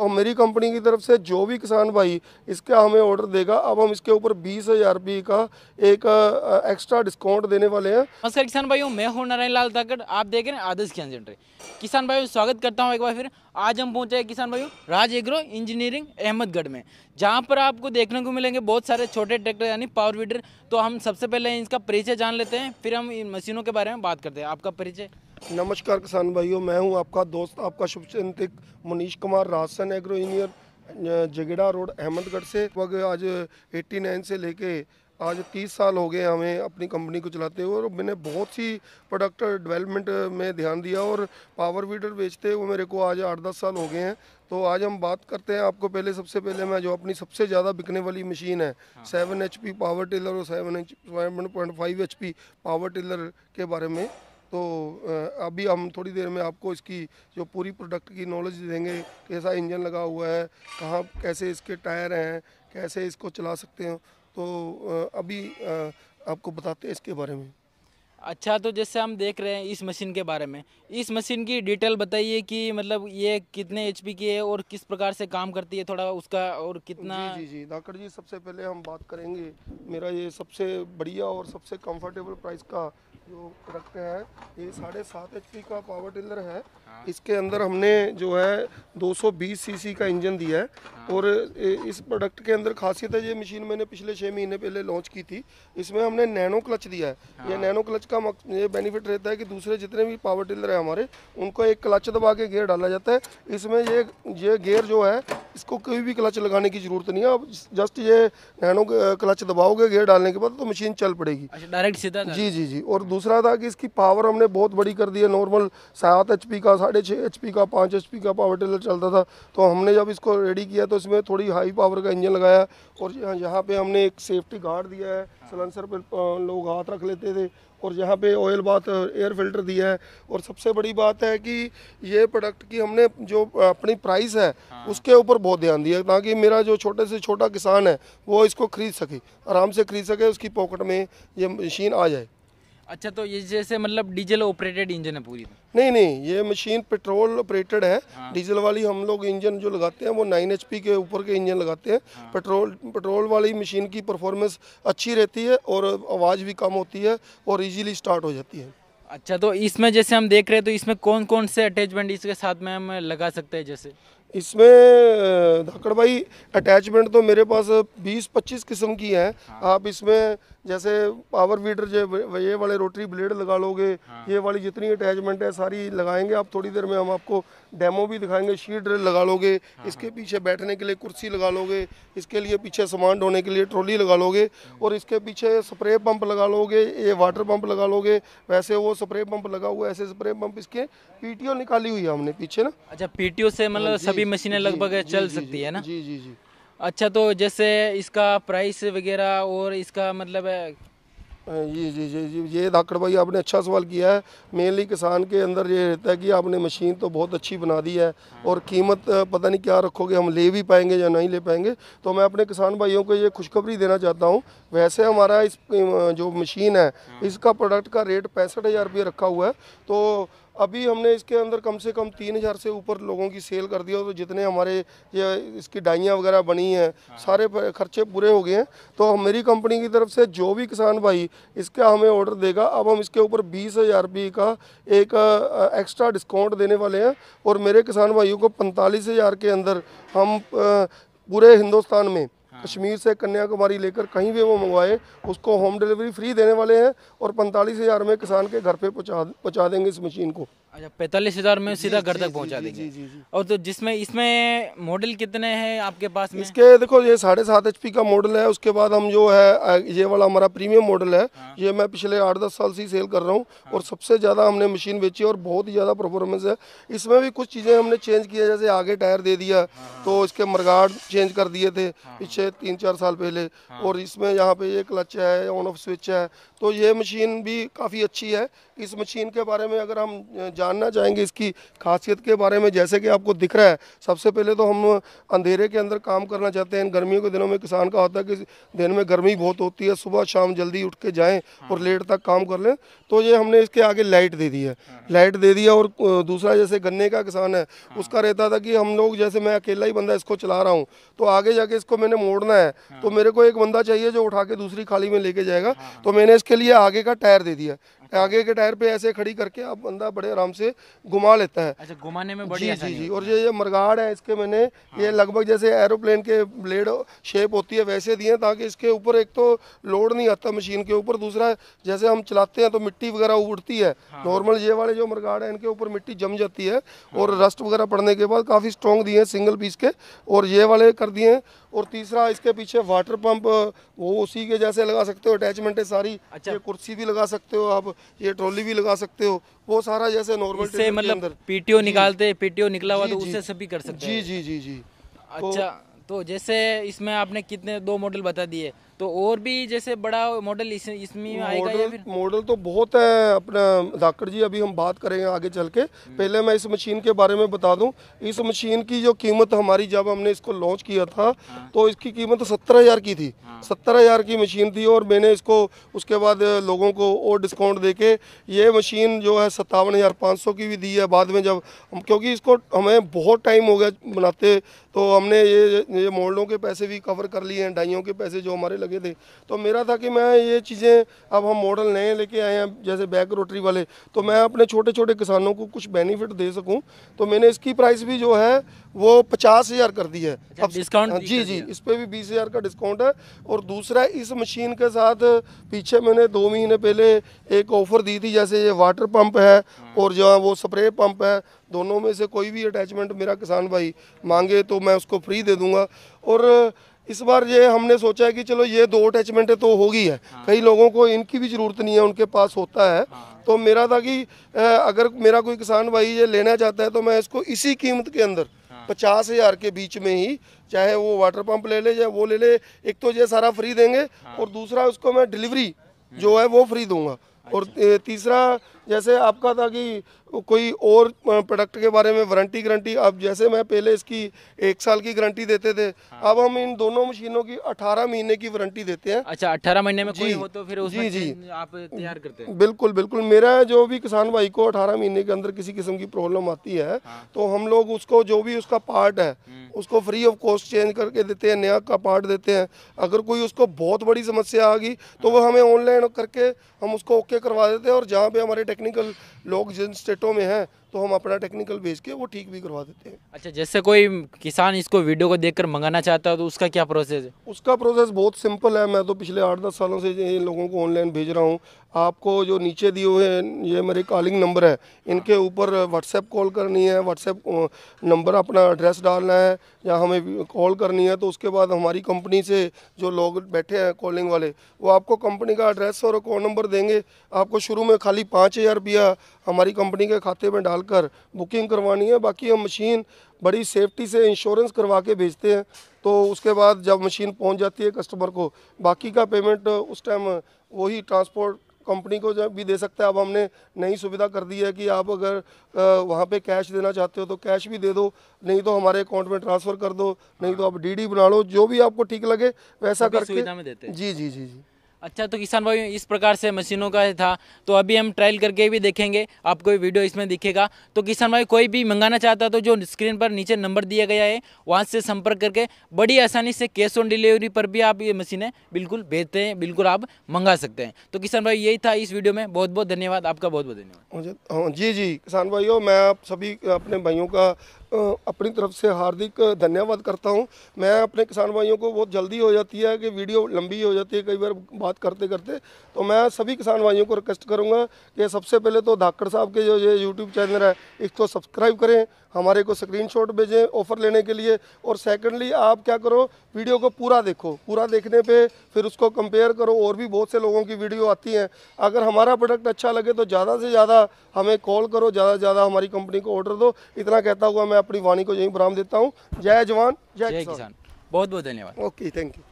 और मेरी कंपनी की तरफ से जो भी किसान भाई इसका हमें ऑर्डर देगा अब हम इसके ऊपर बीस हज़ार रुपये का एक एक्स्ट्रा डिस्काउंट देने वाले हैं नमस्कार किसान भाइयों मैं हूं नारायण लाल ताकड़ आप देख रहे हैं आदर्श किसान सेंटर किसान भाइयों स्वागत करता हूं एक बार फिर आज हम पहुंचे किसान भाइयों राज एग्रो इंजीनियरिंग अहमदगढ़ में जहाँ पर आपको देखने को मिलेंगे बहुत सारे छोटे ट्रैक्टर यानी पावर वीडर तो हम सबसे पहले इसका परिचय जान लेते हैं फिर हम इन मशीनों के बारे में बात करते हैं आपका परिचय नमस्कार किसान भाइयों मैं हूं आपका दोस्त आपका शुभ मनीष कुमार राजसन एग्रो इंजीनियर जगेड़ा रोड अहमदगढ़ से लगभग आज 89 से लेके आज 30 साल हो गए हमें अपनी कंपनी को चलाते हुए और मैंने बहुत सी प्रोडक्ट डेवलपमेंट में ध्यान दिया और पावर वीडर बेचते हुए मेरे को आज आठ दस साल हो गए हैं तो आज हम बात करते हैं आपको पहले सबसे पहले मैं जो अपनी सबसे ज़्यादा बिकने वाली मशीन है हाँ। सेवन एच पावर टिलर और seven H seven point five H power tiller के बारे में तो अभी हम थोड़ी देर में आपको इसकी जो पूरी प्रोडक्ट की नॉलेज देंगे कैसा इंजन लगा हुआ है कहाँ कैसे इसके टायर हैं कैसे इसको चला सकते हैं तो अभी आपको बताते हैं इसके बारे में अच्छा तो जैसे हम देख रहे हैं इस मशीन के बारे में इस मशीन की डिटेल बताइए कि मतलब ये कितने एच की है और किस प्रकार से काम करती है थोड़ा उसका और कितना जी जी जी धाकर जी सबसे पहले हम बात करेंगे मेरा ये सबसे बढ़िया और सबसे कंफर्टेबल प्राइस का जो रखते हैं ये साढ़े सात एच का पावर टिलर है हाँ। इसके अंदर हमने जो है 220 सीसी का इंजन दिया है और इस प्रोडक्ट के अंदर खासियत है ये मशीन मैंने पिछले छः महीने पहले लॉन्च की थी इसमें हमने नैनो क्लच दिया है हाँ। ये नैनो क्लच का ये बेनिफिट रहता है कि दूसरे जितने भी पावर टिलर है हमारे उनको एक क्लच दबा के गेयर डाला जाता है इसमें ये ये गेयर जो है इसको कोई भी क्लच लगाने की जरूरत नहीं है आप जस्ट ये नैनो क्लच दबाओगे गेयर डालने के बाद तो मशीन चल पड़ेगी डायरेक्ट अच्छा, सीधा जी जी जी और दूसरा था कि इसकी पावर हमने बहुत बड़ी कर दी है नॉर्मल सात एच का साढ़े छः एच का पाँच एच का पावर टिलर चलता था तो हमने जब इसको रेडी किया तो उसमें थोड़ी हाई पावर का इंजन लगाया और यहाँ पे हमने एक सेफ्टी गार्ड दिया है सलेंसर हाँ। पर लोग हाथ रख लेते थे और यहाँ पे ऑयल बात एयर फिल्टर दिया है और सबसे बड़ी बात है कि ये प्रोडक्ट की हमने जो अपनी प्राइस है हाँ। उसके ऊपर बहुत ध्यान दिया ताकि मेरा जो छोटे से छोटा किसान है वो इसको खरीद सके आराम से खरीद सके उसकी पॉकेट में ये मशीन आ जाए अच्छा तो ये जैसे मतलब डीजल ऑपरेटेड इंजन है पूरी तो? नहीं नहीं ये मशीन पेट्रोल ऑपरेटेड है हाँ। डीजल वाली हम लोग इंजन जो लगाते हैं वो नाइन एच के ऊपर के इंजन लगाते हैं हाँ। पेट्रोल पेट्रोल वाली मशीन की परफॉर्मेंस अच्छी रहती है और आवाज़ भी कम होती है और इजीली स्टार्ट हो जाती है अच्छा तो इसमें जैसे हम देख रहे हैं तो इसमें कौन कौन से अटैचमेंट इसके साथ में हम लगा सकते हैं जैसे इसमें धाकड़ भाई अटैचमेंट तो मेरे पास 20-25 किस्म की हैं हाँ। आप इसमें जैसे पावर वीडर जो ये वाले रोटरी ब्लेड लगा लोगे हाँ। ये वाली जितनी अटैचमेंट है सारी लगाएंगे आप थोड़ी देर में हम आपको डेमो भी दिखाएंगे शीट लगा लोगे हाँ, इसके हाँ। पीछे बैठने के लिए कुर्सी लगा लोगे इसके लिए पीछे सामान ढोने के लिए ट्रॉली लगा लोगे हाँ। और इसके पीछे स्प्रे पंप लगा लोगे ये वाटर पंप लगा लोगे वैसे वो स्प्रे पंप लगा हुआ ऐसे स्प्रे पंप इसके पीटीओ निकाली हुई है हमने पीछे ना अच्छा पीटीओ से मतलब सभी मशीनें लगभग चल सकती है ना जी जी जी अच्छा तो जैसे इसका प्राइस वगैरह और इसका मतलब जी जी जी जी ये धाकड़ भाई आपने अच्छा सवाल किया है मेनली किसान के अंदर ये रहता है कि आपने मशीन तो बहुत अच्छी बना दी है और कीमत पता नहीं क्या रखोगे हम ले भी पाएंगे या नहीं ले पाएंगे तो मैं अपने किसान भाइयों को ये खुशखबरी देना चाहता हूँ वैसे हमारा इस जो मशीन है हाँ। इसका प्रोडक्ट का रेट पैंसठ हज़ार रुपये रखा हुआ है तो अभी हमने इसके अंदर कम से कम तीन हज़ार से ऊपर लोगों की सेल कर दिया तो जितने हमारे ये इसकी डाइयाँ वगैरह बनी हैं हाँ। सारे खर्चे पूरे हो गए हैं तो मेरी कंपनी की तरफ से जो भी किसान भाई इसका हमें ऑर्डर देगा अब हम इसके ऊपर बीस हज़ार रुपये का एक एक्स्ट्रा डिस्काउंट देने वाले हैं और मेरे किसान भाइयों को पैंतालीस हज़ार के अंदर हम पूरे हिंदुस्तान में हाँ। कश्मीर से कन्याकुमारी लेकर कहीं भी वो मंगवाए उसको होम डिलीवरी फ्री देने वाले हैं और पैंतालीस हज़ार में किसान के घर पे पहुँचा पहुँचा देंगे इस मशीन को अच्छा पैंतालीस हज़ार में सीधा घर तक पहुंचा देंगे और तो जिसमें इसमें मॉडल कितने हैं आपके पास में? इसके देखो ये साढ़े सात एच का मॉडल है उसके बाद हम जो है ये वाला हमारा प्रीमियम मॉडल है हाँ। ये मैं पिछले आठ दस साल से सेल कर रहा हूँ हाँ। और सबसे ज़्यादा हमने मशीन बेची और बहुत ही ज़्यादा परफॉर्मेंस है इसमें भी कुछ चीज़ें हमने चेंज किया जैसे आगे टायर दे दिया हाँ। तो इसके मरगाड़ चेंज कर दिए थे हाँ। पीछे तीन चार साल पहले हाँ। और इसमें यहाँ पे ये क्लच है ऑन ऑफ स्विच है तो ये मशीन भी काफ़ी अच्छी है इस मशीन के बारे में अगर हम जानना चाहेंगे इसकी खासियत के बारे में जैसे कि आपको दिख रहा है सबसे पहले तो हम अंधेरे के अंदर काम करना चाहते हैं गर्मियों के दिनों में किसान का होता है कि दिन में गर्मी बहुत होती है सुबह शाम जल्दी उठ के जाएँ और हाँ। लेट तक काम कर लें तो ये हमने इसके आगे लाइट दे दी है हाँ, हाँ। लाइट दे दी और दूसरा जैसे गन्ने का किसान है उसका रहता था कि हम लोग जैसे मैं अकेला ही बंदा इसको चला रहा हूँ तो आगे जाके इसको मैंने मोड़ना है तो मेरे को एक बंदा चाहिए जो उठा के दूसरी खाली में लेके जाएगा तो मैंने उसके लिए आगे का टायर दे दिया आगे के टायर पे ऐसे खड़ी करके आप बंदा बड़े आराम से घुमा लेता है अच्छा घुमाने में बड़ी जी जी जी और ये ये मरगाड़ है इसके मैंने हाँ। ये लगभग जैसे एरोप्लेन के ब्लेड शेप होती है वैसे दिए ताकि इसके ऊपर एक तो लोड नहीं आता मशीन के ऊपर दूसरा जैसे हम चलाते हैं तो मिट्टी वगैरह उड़ती है हाँ। नॉर्मल ये वाले जो मरगाड़ है इनके ऊपर मिट्टी जम जाती है हाँ। और रस्ट वगैरह पड़ने के बाद काफ़ी स्ट्रॉन्ग दिए हैं सिंगल पीस के और ये वाले कर दिए हैं और तीसरा इसके पीछे वाटर पंप वो उसी के जैसे लगा सकते हो अटैचमेंट है सारी अच्छा। ये कुर्सी भी लगा सकते हो आप ये ट्रॉली भी लगा सकते हो वो सारा जैसे नॉर्मल से मतलब पीटीओ निकालते पीटीओ निकला हुआ तो उससे सभी कर सकते जी जी जी जी तो अच्छा तो जैसे इसमें आपने कितने दो मॉडल बता दिए तो और भी जैसे बड़ा मॉडल इस, इसमें आएगा या फिर मॉडल तो बहुत है अपना धाकर जी अभी हम बात करेंगे आगे चल के हम्म। पहले मैं इस मशीन के बारे में बता दूं इस मशीन की जो कीमत हमारी जब हमने इसको लॉन्च किया था हाँ। तो इसकी कीमत सत्रह हज़ार की थी हाँ। सत्रह हज़ार की मशीन थी और मैंने इसको उसके बाद लोगों को और डिस्काउंट दे के ये मशीन जो है सत्तावन हज़ार पाँच सौ की भी दी है बाद में जब क्योंकि इसको हमें बहुत टाइम हो गया बनाते तो हमने ये ये मॉडलों के पैसे भी कवर कर लिए हैं डाइयों के पैसे जो हमारे लगे लगे थे तो मेरा था कि मैं ये चीज़ें अब हम मॉडल नए लेके आए हैं जैसे बैक रोटरी वाले तो मैं अपने छोटे छोटे किसानों को कुछ बेनिफिट दे सकूँ तो मैंने इसकी प्राइस भी जो है वो पचास हज़ार कर दी है अच्छा, अब डिस्काउंट जी जी इस पर भी बीस हज़ार का डिस्काउंट है और दूसरा इस मशीन के साथ पीछे मैंने दो महीने पहले एक ऑफ़र दी थी जैसे ये वाटर पंप है हाँ। और जो वो स्प्रे पंप है दोनों में से कोई भी अटैचमेंट मेरा किसान भाई मांगे तो मैं उसको फ्री दे दूंगा और इस बार ये हमने सोचा है कि चलो ये दो अटैचमेंट तो होगी है हाँ। कई लोगों को इनकी भी ज़रूरत नहीं है उनके पास होता है हाँ। तो मेरा था कि अगर मेरा कोई किसान भाई ये लेना चाहता है तो मैं इसको इसी कीमत के अंदर हाँ। पचास हज़ार के बीच में ही चाहे वो वाटर पंप ले ले चाहे वो ले ले एक तो ये सारा फ्री देंगे हाँ। और दूसरा उसको मैं डिलीवरी जो है वो फ्री दूंगा और तीसरा जैसे आपका था कि कोई और प्रोडक्ट के बारे में वारंटी गारंटी अब जैसे मैं पहले इसकी एक साल की गारंटी देते थे हाँ। अब हम इन दोनों मशीनों की 18 महीने की वारंटी देते हैं अच्छा 18 महीने में कोई हो तो फिर जी जी आप तैयार करते हैं बिल्कुल बिल्कुल मेरा जो भी किसान भाई को 18 महीने के अंदर किसी किस्म की प्रॉब्लम आती है हाँ। तो हम लोग उसको जो भी उसका पार्ट है हम्म। उसको फ्री ऑफ कॉस्ट चेंज करके देते हैं नया का पार्ट देते हैं अगर कोई उसको बहुत बड़ी समस्या आ गई तो वो हमें ऑनलाइन करके हम उसको ओके करवा देते हैं और जहाँ पे हमारे टेक्निकल लोग जिन स्टेटों में हैं तो हम अपना टेक्निकल भेज के वो ठीक भी करवा देते हैं अच्छा जैसे कोई किसान इसको वीडियो को देख मंगाना चाहता है तो उसका क्या प्रोसेस है उसका प्रोसेस बहुत सिंपल है मैं तो पिछले आठ दस सालों से इन लोगों को ऑनलाइन भेज रहा हूँ आपको जो नीचे दिए हुए हैं ये मेरे कॉलिंग नंबर है इनके ऊपर व्हाट्सएप कॉल करनी है व्हाट्सएप नंबर अपना एड्रेस डालना है या हमें कॉल करनी है तो उसके बाद हमारी कंपनी से जो लोग बैठे हैं कॉलिंग वाले वो आपको कंपनी का एड्रेस और अकाउंट नंबर देंगे आपको शुरू में खाली पाँच हज़ार रुपया हमारी कंपनी के खाते में डालकर बुकिंग करवानी है बाकी हम मशीन बड़ी सेफ्टी से इंश्योरेंस करवा के भेजते हैं तो उसके बाद जब मशीन पहुँच जाती है कस्टमर को बाकी का पेमेंट उस टाइम वही ट्रांसपोर्ट कंपनी को जब भी दे सकता है अब हमने नई सुविधा कर दी है कि आप अगर वहाँ पे कैश देना चाहते हो तो कैश भी दे दो नहीं तो हमारे अकाउंट में ट्रांसफ़र कर दो नहीं तो आप डीडी बना लो जो भी आपको ठीक लगे वैसा करके जी जी जी जी अच्छा तो किसान भाई इस प्रकार से मशीनों का था तो अभी हम ट्रायल करके भी देखेंगे आपको वीडियो इसमें दिखेगा तो किसान भाई कोई भी मंगाना चाहता है तो जो स्क्रीन पर नीचे नंबर दिया गया है वहाँ से संपर्क करके बड़ी आसानी से कैश ऑन डिलीवरी पर भी आप ये मशीनें बिल्कुल भेजते हैं बिल्कुल आप मंगा सकते हैं तो किसान भाई यही था इस वीडियो में बहुत बहुत धन्यवाद आपका बहुत बहुत धन्यवाद हाँ, जी जी किसान भाइयों मैं आप सभी अपने भाइयों का अपनी तरफ से हार्दिक धन्यवाद करता हूँ मैं अपने किसान भाइयों को बहुत जल्दी हो जाती है कि वीडियो लंबी हो जाती है कई बार बात करते करते तो मैं सभी किसान भाइयों को रिक्वेस्ट करूँगा कि सबसे पहले तो धाकड़ साहब के जो ये यूट्यूब चैनल है इसको सब्सक्राइब करें हमारे को स्क्रीनशॉट भेजें ऑफ़र लेने के लिए और सेकेंडली आप क्या करो वीडियो को पूरा देखो पूरा देखने पे फिर उसको कंपेयर करो और भी बहुत से लोगों की वीडियो आती हैं अगर हमारा प्रोडक्ट अच्छा लगे तो ज़्यादा से ज़्यादा हमें कॉल करो ज़्यादा से ज़्यादा हमारी कंपनी को ऑर्डर दो इतना कहता हुआ मैं अपनी वाणी को यहीं बराम देता हूँ जय जवान जय किसान बहुत बहुत धन्यवाद ओके थैंक यू